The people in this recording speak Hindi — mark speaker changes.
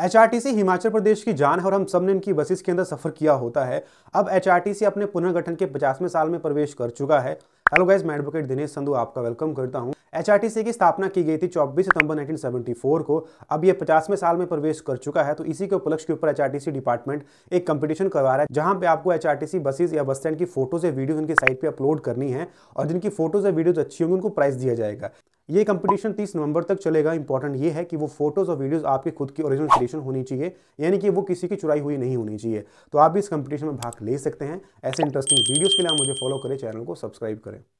Speaker 1: एच हिमाचल प्रदेश की जान है और हम सब ने इनकी बसेस के अंदर सफ़र किया होता है अब एच अपने पुनर्गठन के पचासवें साल में प्रवेश कर चुका है हेलो गाइस मैं एडवोकेट दिनेश संधु आपका वेलकम करता हूं एच की स्थापना की गई थी 24 सितंबर 1974 को अब ये पचासवें साल में प्रवेश कर चुका है तो इसी के उपलक्ष्य के ऊपर एच डिपार्टमेंट एक कंपटीशन करवा रहा है जहां पे आपको एच बसेस या बस स्टैंड की फोटोज या वीडियोज उनकी साइट पर अपलोड करनी है और जिनकी फोटोज या वीडियोज अच्छी होंगी उनको प्राइस दिया जाएगा ये कंपटीशन 30 नवंबर तक चलेगा इंपॉर्टेंट ये है कि वो फोटोज़ और वीडियोस आपके खुद की ओरिजिनल क्रिएशन होनी चाहिए यानी कि वो किसी की चुराई हुई नहीं होनी चाहिए तो आप भी इस कंपटीशन में भाग ले सकते हैं ऐसे इंटरेस्टिंग वीडियोज़ के लिए आप मुझे फॉलो करें चैनल को सब्सक्राइब करें